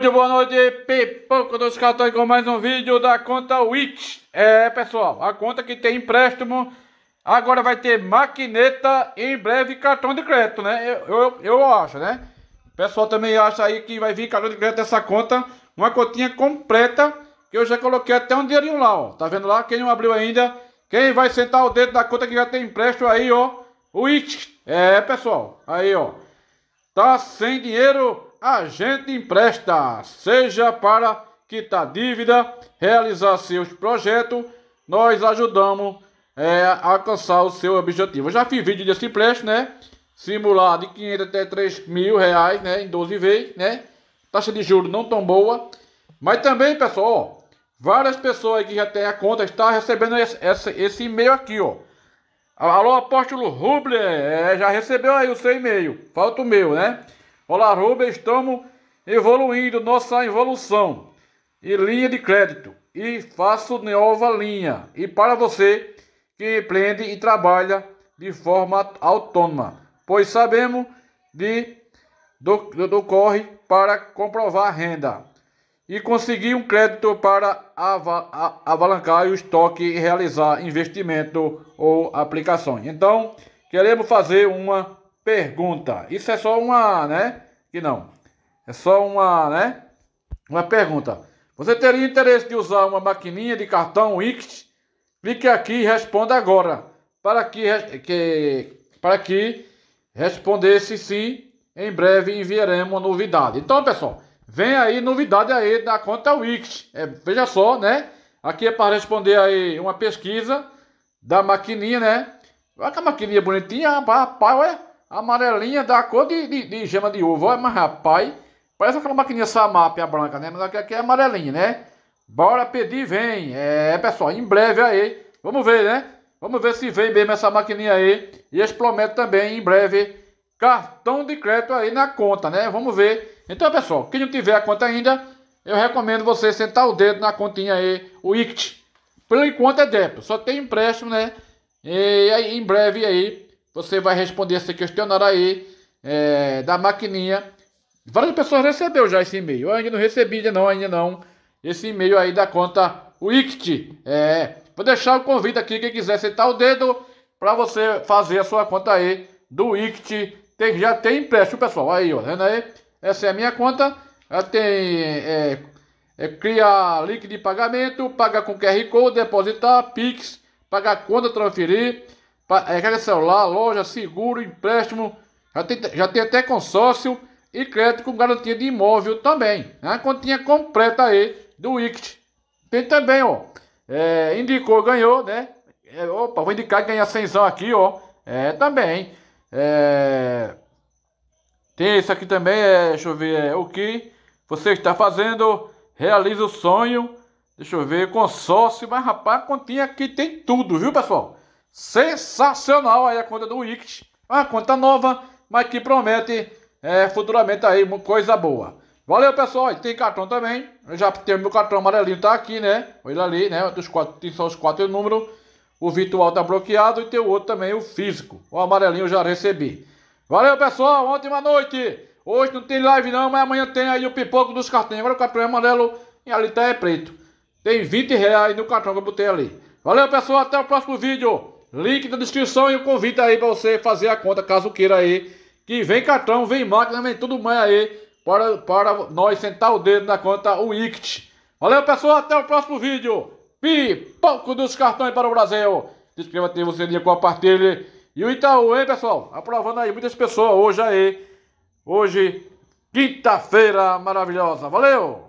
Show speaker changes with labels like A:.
A: Muito boa noite, Pipoco dos Cartões com mais um vídeo da conta Witch. É, pessoal, a conta que tem empréstimo, agora vai ter maquineta e em breve cartão de crédito, né? Eu, eu, eu acho, né? O pessoal também acha aí que vai vir cartão de crédito dessa conta, uma continha completa, que eu já coloquei até um dinheirinho lá, ó. Tá vendo lá? Quem não abriu ainda, quem vai sentar o dedo da conta que já tem empréstimo aí, ó, Witch. É, pessoal, aí, ó. Tá sem dinheiro a gente empresta, seja para quitar dívida, realizar seus projetos, nós ajudamos é, a alcançar o seu objetivo. Eu já fiz vídeo desse empréstimo, né? Simulado de 500 até 3 mil reais, né? Em 12 vezes, né? Taxa de juros não tão boa. Mas também, pessoal, ó, várias pessoas que já têm a conta estão recebendo esse, esse, esse e-mail aqui, ó. Alô, apóstolo Ruble, é, já recebeu aí o seu e-mail. Falta o meu, né? Olá, Ruba, estamos evoluindo nossa evolução e linha de crédito e faço nova linha. E para você que empreende e trabalha de forma autônoma, pois sabemos de do, do corre para comprovar renda e conseguir um crédito para ava, a, avalancar o estoque e realizar investimento ou aplicações. Então, queremos fazer uma pergunta. Isso é só uma, né? Que não. É só uma, né? Uma pergunta. Você teria interesse de usar uma maquininha de cartão Wix? Clique aqui e responda agora. Para que, que, para que respondesse sim, em breve enviaremos uma novidade. Então, pessoal, vem aí novidade aí da conta Wix. É, veja só, né? Aqui é para responder aí uma pesquisa da maquininha, né? Olha que maquininha bonitinha, rapaz, ué. Amarelinha da cor de, de, de gema de ovo. mas rapaz, parece aquela maquininha Samap, a branca, né? Mas aqui é amarelinha, né? Bora pedir, vem. É, pessoal, em breve aí. Vamos ver, né? Vamos ver se vem mesmo essa maquininha aí. E eles prometem também, em breve, cartão de crédito aí na conta, né? Vamos ver. Então, pessoal, quem não tiver a conta ainda, eu recomendo você sentar o dedo na continha aí, o ICT. Por enquanto é débito, só tem empréstimo, né? E aí, em breve aí você vai responder esse questionário aí é, da maquininha. Várias pessoas recebeu já esse e-mail. Eu ainda não recebi, ainda não, ainda não. Esse e-mail aí da conta Wict. É, vou deixar o convite aqui, quem quiser sentar o dedo, para você fazer a sua conta aí do Wict. Tem, já tem empréstimo, pessoal. Aí, ó, tá vendo aí? Essa é a minha conta. Ela tem é, é, link de pagamento, pagar com QR Code, depositar, Pix, pagar conta, transferir recarga é, celular, loja, seguro, empréstimo. Já tem, já tem até consórcio e crédito com garantia de imóvel também. Né? A continha completa aí do ICT. Tem também, ó. É, indicou, ganhou, né? É, opa, vou indicar ganhar 100 aqui, ó. É, também. É... Tem isso aqui também, é, deixa eu ver, é, o que você está fazendo, realiza o sonho. Deixa eu ver, consórcio, mas rapaz, continha aqui tem tudo, viu, pessoal? Sensacional aí a conta do Wix. Uma conta nova, mas que promete é, futuramente aí coisa boa. Valeu, pessoal. E tem cartão também. Eu já tenho meu cartão amarelinho, tá aqui, né? Olha ali, né? Dos quatro, tem só os quatro números. O virtual tá bloqueado e tem o outro também, o físico. O amarelinho eu já recebi. Valeu, pessoal. Ótima noite. Hoje não tem live não, mas amanhã tem aí o pipoco dos cartões. Agora o cartão é amarelo e ali tá é preto. Tem 20 reais no cartão que eu botei ali. Valeu, pessoal. Até o próximo vídeo. Link na descrição e o convite aí para você fazer a conta, caso queira aí. Que vem cartão, vem máquina, vem tudo mais aí. Para, para nós sentar o dedo na conta WICT. Valeu, pessoal. Até o próximo vídeo. Pipoco dos cartões para o Brasil. Inscreva-se, você liga, compartilhe. E o Itaú, hein, pessoal? Aprovando aí muitas pessoas hoje aí. Hoje, quinta-feira maravilhosa. Valeu!